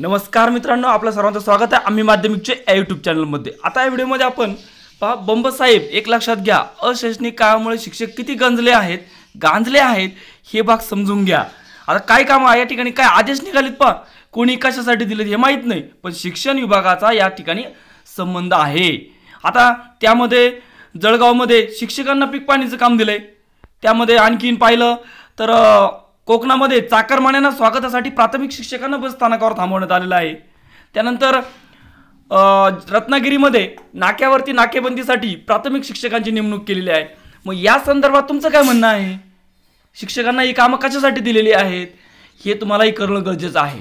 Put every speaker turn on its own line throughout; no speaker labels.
नमस्कार मित्रांनो आपलं सर्वांचं स्वागत आहे आम्ही माध्यमिकचे या यूट्यूब चॅनलमध्ये आता या व्हिडिओमध्ये आपण पहा बंबसाहेब एक लक्षात घ्या अशैक्षणिक काळामुळे शिक्षक किती गंजले आहेत गांजले आहेत हे भाग समजून घ्या आता काय आहे या ठिकाणी काय आदेश निघालेत पहा कोणी कशासाठी दिलेत हे माहीत नाही पण शिक्षण विभागाचा या ठिकाणी संबंध आहे आता त्यामध्ये जळगावमध्ये शिक्षकांना पीक पाणीचं काम दिलं आहे त्यामध्ये आणखीन पाहिलं तर कोकणामध्ये चाकरमान्यांना स्वागतासाठी प्राथमिक शिक्षकांना बस स्थानकावर थांबवण्यात आलेलं आहे त्यानंतर रत्नागिरीमध्ये नाक्यावरती नाकेबंदीसाठी प्राथमिक शिक्षकांची नेमणूक केलेली आहे मग या संदर्भात तुमचं काय म्हणणं आहे शिक्षकांना ही कामं कशासाठी दिलेली आहेत हे तुम्हालाही करणं गरजेचं आहे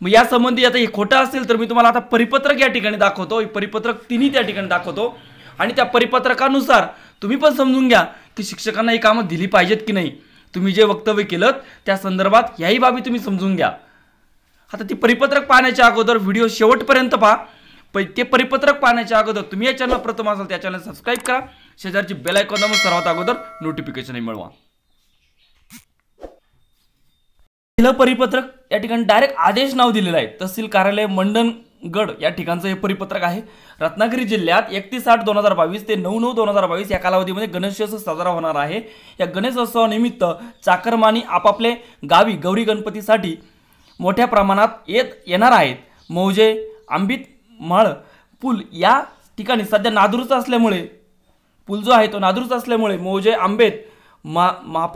मग यासंबंधी आता हे खोटं असेल तर मी तुम्हाला आता परिपत्रक या ठिकाणी दाखवतो परिपत्रक तिन्ही त्या ठिकाणी दाखवतो आणि त्या परिपत्रकानुसार तुम्ही पण समजून घ्या की शिक्षकांना ही कामं दिली पाहिजेत की नाही तुम्ही जे वक्तव्य केलं त्या संदर्भात याही बाबी तुम्ही समजून घ्या आता ती परिपत्रक पाहण्याच्या अगोदर व्हिडिओ शेवटपर्यंत पहा पै ते परिपत्रक पाहण्याच्या अगोदर तुम्ही या चॅनल प्रथम असाल त्या चॅनल सबस्क्राईब करा शेजारची बेल आयकॉन सर्वात अगोदर नोटिफिकेशनही मिळवा पहिलं परिपत्रक या ठिकाणी डायरेक्ट आदेश नाव दिलेलं आहे तहसील कार्यालय मंडन गड या ठिकाणचं हे परिपत्रक आहे रत्नागिरी जिल्ह्यात एकतीस आठ दोन हजार बावीस ते नऊ नऊ दोन हजार बावीस या कालावधीमध्ये गणेशोत्सव साजरा होणार आहे या गणेशोत्सवानिमित्त चाकरमानी आपापले गावी गौरी गणपतीसाठी मोठ्या प्रमाणात येत येणार आहेत मौजे आंबित माळ पूल या ठिकाणी सध्या नादुरुस्त असल्यामुळे पूल जो आहे तो नादुरुस्त असल्यामुळे मौजे आंबेत मा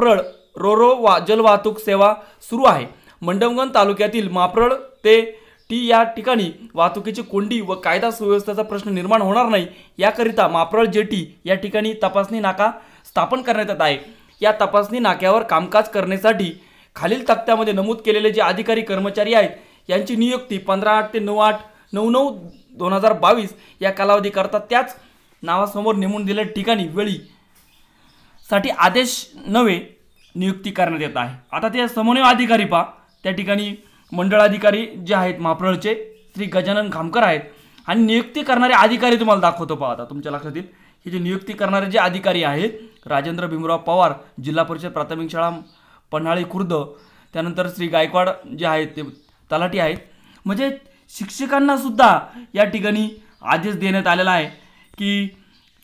रोरो वा जलवाहतूक सेवा सुरू आहे मंडमगण तालुक्यातील मापरळ ते टी या ठिकाणी वाहतुकीची कोंडी व कायदा सुव्यवस्थेचा प्रश्न निर्माण होणार नाही याकरिता मापराळ जेटी या ठिकाणी तपासणी नाका स्थापन करण्यात येत आहे या तपासणी नाक्यावर कामकाज करण्यासाठी खालील तक्त्यामध्ये नमूद केलेले जे अधिकारी कर्मचारी आहेत यांची नियुक्ती पंधरा आठ ते नऊ आठ नऊ नऊ दोन हजार बावीस या कालावधीकरता त्याच नावासमोर नेमून दिलेल्या ठिकाणी वेळी साठी आदेश नव्हे नियुक्ती करण्यात येत आहे आता ते समन्वय अधिकारी पहा त्या ठिकाणी मंडळाधिकारी जे आहेत महाप्रळचे श्री गजानन खामकर आहेत आणि नियुक्ती करणारे अधिकारी तुम्हाला दाखवतो पहा आता तुमच्या लक्षात येईल हे जे नियुक्ती करणारे जे अधिकारी आहेत राजेंद्र भीमराव पवार जिल्हा परिषद प्राथमिक शाळा पन्हाळी खुर्द त्यानंतर श्री गायकवाड जे आहेत ते तलाठी आहेत म्हणजे शिक्षकांनासुद्धा या ठिकाणी आदेश देण्यात आलेला आहे की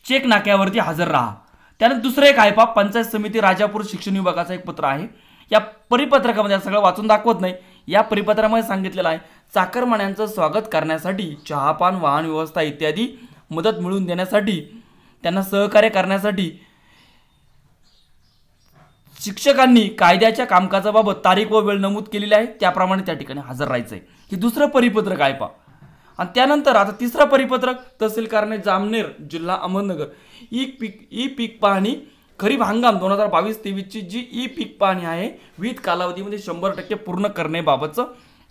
चेक नाक्यावरती हजर राहा त्यानंतर दुसरं एक आहे पा पंचायत समिती राजापूर शिक्षण विभागाचं एक पत्र आहे या परिपत्रकामध्ये सगळं वाचून दाखवत नाही या परिपत्रामध्ये सांगितलेलं आहे चाकरमान्यांचं स्वागत करण्यासाठी चहापान वाहन व्यवस्था इत्यादी मदत मिळवून देण्यासाठी त्यांना सहकार्य करण्यासाठी शिक्षकांनी कायद्याच्या कामकाजाबाबत तारीख व वेळ नमूद केलेली आहे त्याप्रमाणे त्या ठिकाणी हजर राहायचं आहे हे दुसरं परिपत्रक आहे पा आणि त्यानंतर आता तिसरं परिपत्रक तहसीलकारने जामनेर जिल्हा अहमदनगर ई पीक ई पीक पाहणी खरीप हंगाम दोन हजार बावीस तेवीसची जी ई पीक पाणी आहे विविध कालावधीमध्ये शंभर टक्के पूर्ण करण्याबाबतचं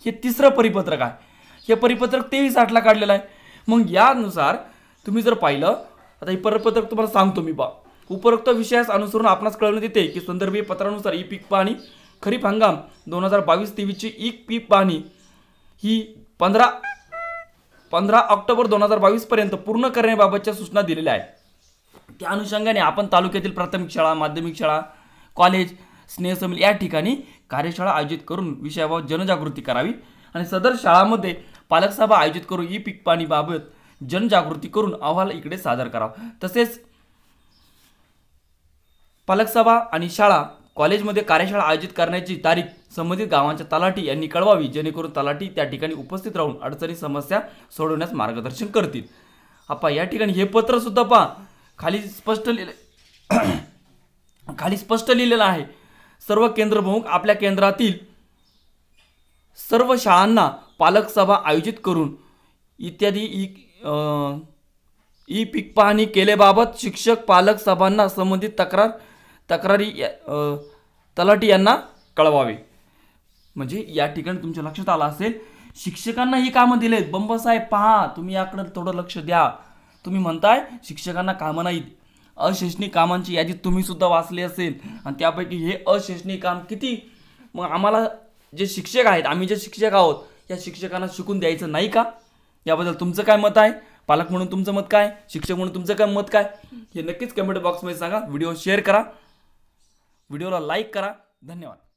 हे तिसरं परिपत्रक आहे हे परिपत्रक तेवीस आठला काढलेलं आहे मग यानुसार तुम्ही जर पाहिलं आता हे परिपत्रक तुम्हाला सांगतो मी बा उपरोक्त विषयास अनुसरून आपणास कळवण्यात येते की संदर्भीय पत्रानुसार ई पीक पाणी खरीप हंगाम दोन हजार बावीस तेवीसची ई पीक पाणी ही पंधरा पंधरा ऑक्टोबर दोन हजार बावीसपर्यंत पूर्ण करण्याबाबतच्या सूचना दिलेल्या आहेत त्या अनुषंगाने आपण तालुक्यातील प्राथमिक शाळा माध्यमिक शाळा कॉलेज स्नेहसमिल या ठिकाणी कार्यशाळा आयोजित करून विषयाबाबत जनजागृती करावी आणि सदर शाळांमध्ये पालकसभा आयोजित करून ई पीक पाणीबाबत जनजागृती करून अहवाल इकडे सादर करावा तसेच पालकसभा आणि शाळा कॉलेजमध्ये कार्यशाळा आयोजित करण्याची तारीख संबंधित गावांच्या तलाठी यांनी कळवावी जेणेकरून तलाठी त्या ठिकाणी उपस्थित राहून अडचणी समस्या सोडवण्यास मार्गदर्शन करतील आपा या ठिकाणी हे पत्र सुद्धा पहा खाली स्पष्ट लिहिले खाली स्पष्ट लिहिलेलं आहे सर्व केंद्रप्रमुख आपल्या केंद्रातील सर्व शाळांना पालक सभा आयोजित करून इत्यादी ई ई पीक पाहणी केल्याबाबत शिक्षक पालक सभांना संबंधित तक्रार तक्रारी तलाठी यांना कळवावे म्हणजे या ठिकाणी तुमच्या लक्षात आलं असेल शिक्षकांना ही कामं दिलेत बंबसाहेब पहा तुम्ही याकडे थोडं लक्ष द्या तुम्ही म्हणताय शिक्षकांना कामं नाहीत अशैक्षणिक कामांची यादी तुम्हीसुद्धा वाचली असेल आणि त्यापैकी हे अशैक्षणिक काम किती मग आम्हाला जे शिक्षक आहेत आम्ही जे शिक्षक आहोत या शिक्षकांना शिकून द्यायचं नाही का याबद्दल तुमचं काय मत आहे पालक म्हणून तुमचं मत काय शिक्षक म्हणून तुमचं काय मत काय हे नक्कीच कमेंट बॉक्समध्ये सांगा व्हिडिओ शेअर करा व्हिडिओला लाईक करा धन्यवाद